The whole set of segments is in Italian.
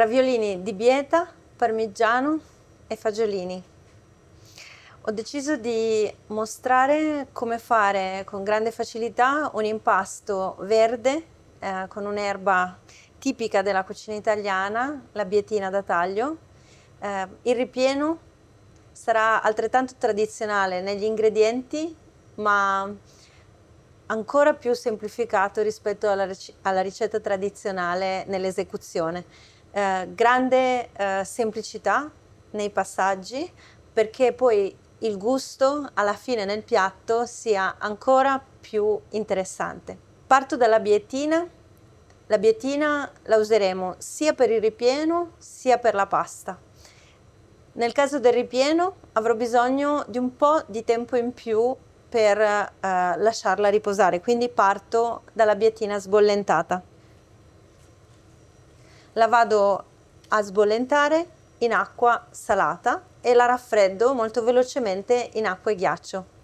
raviolini di bieta, parmigiano e fagiolini. Ho deciso di mostrare come fare con grande facilità un impasto verde eh, con un'erba tipica della cucina italiana, la bietina da taglio. Eh, il ripieno sarà altrettanto tradizionale negli ingredienti, ma ancora più semplificato rispetto alla, ric alla ricetta tradizionale nell'esecuzione. Eh, grande eh, semplicità nei passaggi perché poi il gusto alla fine nel piatto sia ancora più interessante. Parto dalla bietina, la bietina la useremo sia per il ripieno sia per la pasta. Nel caso del ripieno avrò bisogno di un po' di tempo in più per eh, lasciarla riposare, quindi parto dalla bietina sbollentata la vado a sbollentare in acqua salata e la raffreddo molto velocemente in acqua e ghiaccio.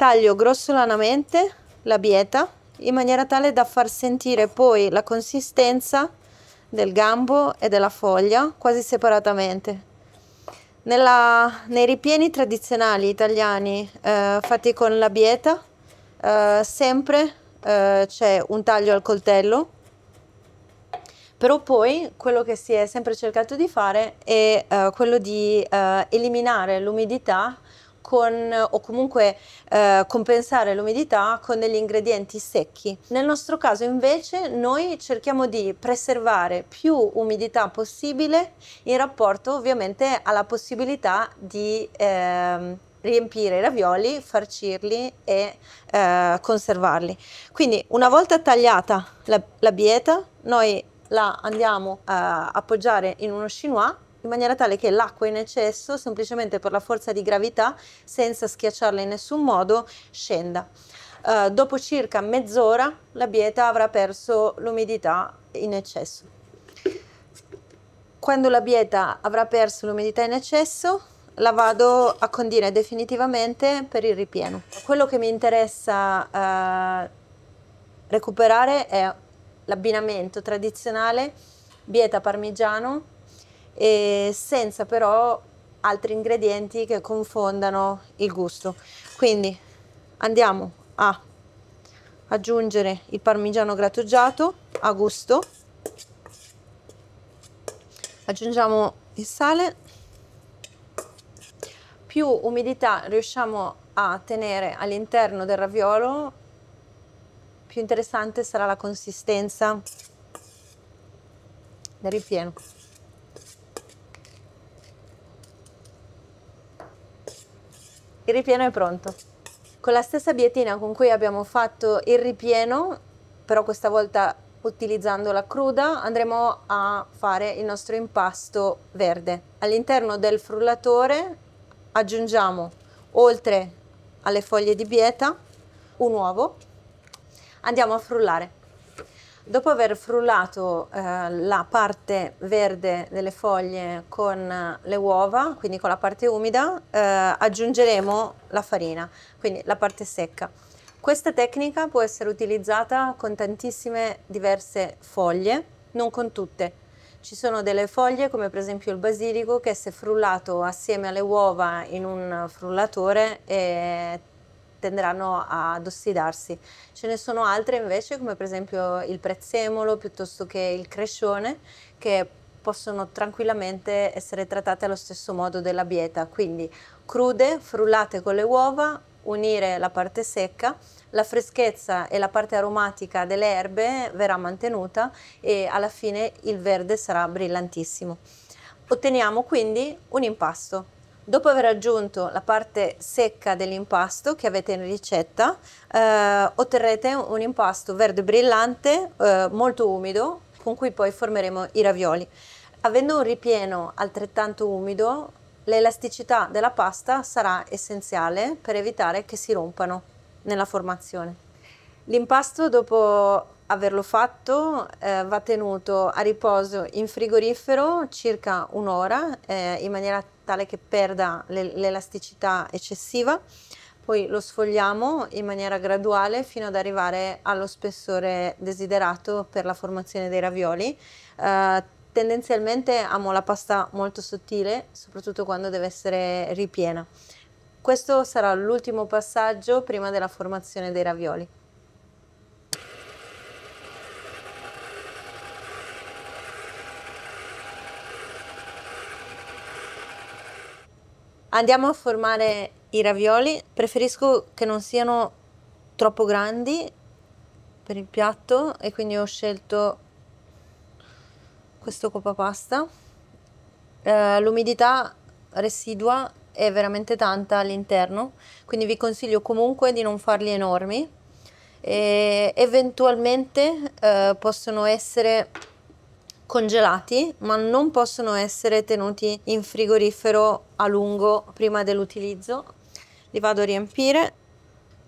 taglio grossolanamente la bieta in maniera tale da far sentire poi la consistenza del gambo e della foglia quasi separatamente. Nella, nei ripieni tradizionali italiani eh, fatti con la bieta eh, sempre eh, c'è un taglio al coltello però poi quello che si è sempre cercato di fare è eh, quello di eh, eliminare l'umidità con, o comunque eh, compensare l'umidità con degli ingredienti secchi. Nel nostro caso invece noi cerchiamo di preservare più umidità possibile in rapporto ovviamente alla possibilità di eh, riempire i ravioli, farcirli e eh, conservarli. Quindi una volta tagliata la, la bieta noi la andiamo a eh, appoggiare in uno chinois in maniera tale che l'acqua in eccesso, semplicemente per la forza di gravità, senza schiacciarla in nessun modo, scenda. Uh, dopo circa mezz'ora la bieta avrà perso l'umidità in eccesso. Quando la bieta avrà perso l'umidità in eccesso, la vado a condire definitivamente per il ripieno. Quello che mi interessa uh, recuperare è l'abbinamento tradizionale bieta parmigiano e senza però altri ingredienti che confondano il gusto. Quindi andiamo a aggiungere il parmigiano grattugiato a gusto, aggiungiamo il sale, più umidità riusciamo a tenere all'interno del raviolo, più interessante sarà la consistenza del ripieno. Il ripieno è pronto. Con la stessa bietina con cui abbiamo fatto il ripieno, però questa volta utilizzandola cruda, andremo a fare il nostro impasto verde. All'interno del frullatore aggiungiamo, oltre alle foglie di bieta, un uovo. Andiamo a frullare. Dopo aver frullato eh, la parte verde delle foglie con le uova, quindi con la parte umida, eh, aggiungeremo la farina, quindi la parte secca. Questa tecnica può essere utilizzata con tantissime diverse foglie, non con tutte. Ci sono delle foglie come per esempio il basilico che se frullato assieme alle uova in un frullatore eh, tenderanno ad ossidarsi. Ce ne sono altre invece come per esempio il prezzemolo piuttosto che il crescione che possono tranquillamente essere trattate allo stesso modo della bieta, quindi crude, frullate con le uova, unire la parte secca, la freschezza e la parte aromatica delle erbe verrà mantenuta e alla fine il verde sarà brillantissimo. Otteniamo quindi un impasto Dopo aver aggiunto la parte secca dell'impasto che avete in ricetta, eh, otterrete un impasto verde brillante, eh, molto umido, con cui poi formeremo i ravioli. Avendo un ripieno altrettanto umido, l'elasticità della pasta sarà essenziale per evitare che si rompano nella formazione. L'impasto dopo averlo fatto eh, va tenuto a riposo in frigorifero circa un'ora eh, in maniera tale che perda l'elasticità eccessiva, poi lo sfogliamo in maniera graduale fino ad arrivare allo spessore desiderato per la formazione dei ravioli. Eh, tendenzialmente amo la pasta molto sottile, soprattutto quando deve essere ripiena. Questo sarà l'ultimo passaggio prima della formazione dei ravioli. Andiamo a formare i ravioli, preferisco che non siano troppo grandi per il piatto e quindi ho scelto questo copapasta. Eh, L'umidità residua è veramente tanta all'interno, quindi vi consiglio comunque di non farli enormi. E eventualmente eh, possono essere congelati, ma non possono essere tenuti in frigorifero a lungo prima dell'utilizzo. Li vado a riempire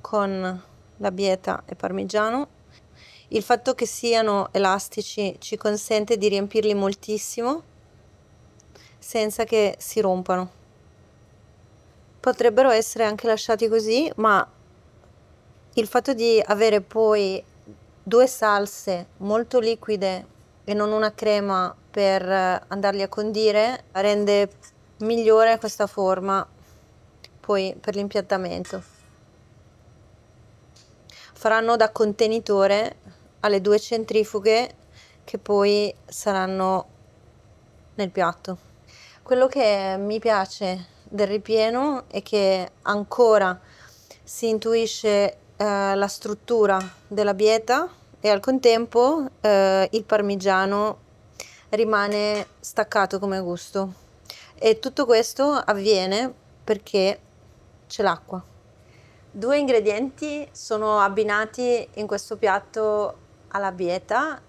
con la bieta e parmigiano. Il fatto che siano elastici ci consente di riempirli moltissimo senza che si rompano. Potrebbero essere anche lasciati così, ma il fatto di avere poi due salse molto liquide e non una crema per andarli a condire rende migliore questa forma poi per l'impiattamento. Faranno da contenitore alle due centrifughe che poi saranno nel piatto. Quello che mi piace del ripieno è che ancora si intuisce eh, la struttura della bieta e al contempo eh, il parmigiano rimane staccato come gusto e tutto questo avviene perché c'è l'acqua. Due ingredienti sono abbinati in questo piatto alla bieta,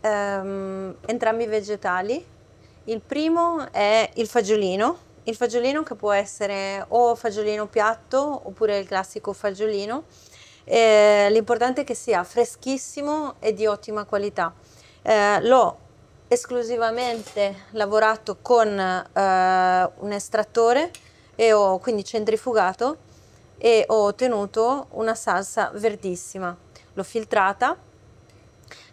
ehm, entrambi vegetali. Il primo è il fagiolino, il fagiolino che può essere o fagiolino piatto oppure il classico fagiolino eh, l'importante è che sia freschissimo e di ottima qualità. Eh, l'ho esclusivamente lavorato con eh, un estrattore e ho quindi centrifugato e ho ottenuto una salsa verdissima. L'ho filtrata.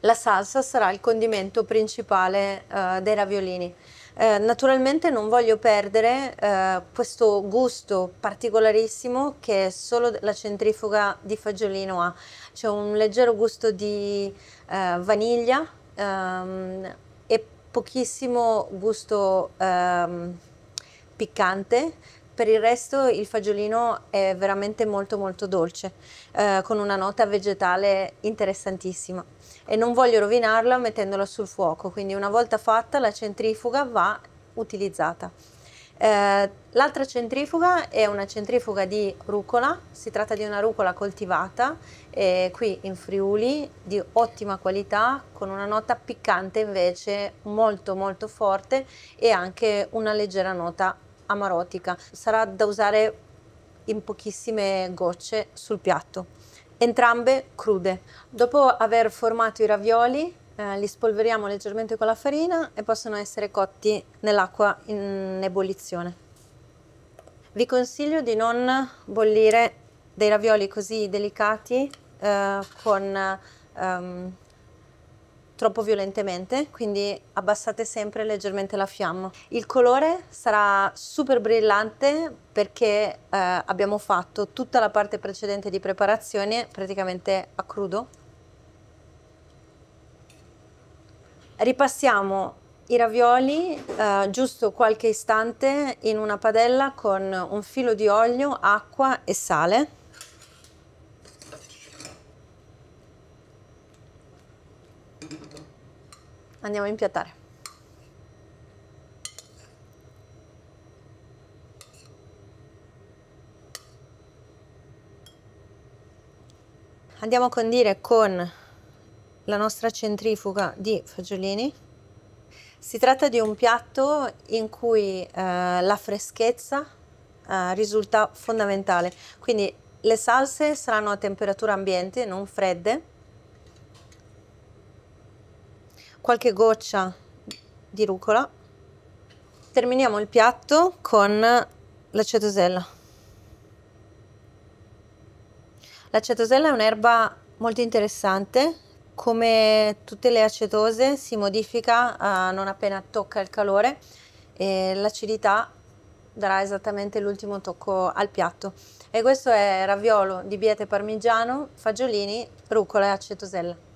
La salsa sarà il condimento principale eh, dei raviolini. Eh, naturalmente non voglio perdere eh, questo gusto particolarissimo che solo la centrifuga di fagiolino ha. C'è un leggero gusto di eh, vaniglia ehm, e pochissimo gusto ehm, piccante per il resto il fagiolino è veramente molto molto dolce, eh, con una nota vegetale interessantissima e non voglio rovinarla mettendola sul fuoco, quindi una volta fatta la centrifuga va utilizzata. Eh, l'altra centrifuga è una centrifuga di rucola, si tratta di una rucola coltivata eh, qui in Friuli di ottima qualità con una nota piccante invece molto molto forte e anche una leggera nota amarotica. Sarà da usare in pochissime gocce sul piatto, entrambe crude. Dopo aver formato i ravioli, eh, li spolveriamo leggermente con la farina e possono essere cotti nell'acqua in ebollizione. Vi consiglio di non bollire dei ravioli così delicati eh, con ehm, troppo violentemente, quindi abbassate sempre leggermente la fiamma. Il colore sarà super brillante perché eh, abbiamo fatto tutta la parte precedente di preparazione praticamente a crudo. Ripassiamo i ravioli eh, giusto qualche istante in una padella con un filo di olio, acqua e sale. andiamo a impiattare. Andiamo a condire con la nostra centrifuga di fagiolini. Si tratta di un piatto in cui eh, la freschezza eh, risulta fondamentale, quindi le salse saranno a temperatura ambiente, non fredde, qualche goccia di rucola. Terminiamo il piatto con la cetosella. La cetosella è un'erba molto interessante, come tutte le acetose si modifica eh, non appena tocca il calore e l'acidità darà esattamente l'ultimo tocco al piatto. E questo è raviolo di biete parmigiano, fagiolini, rucola e acetosella.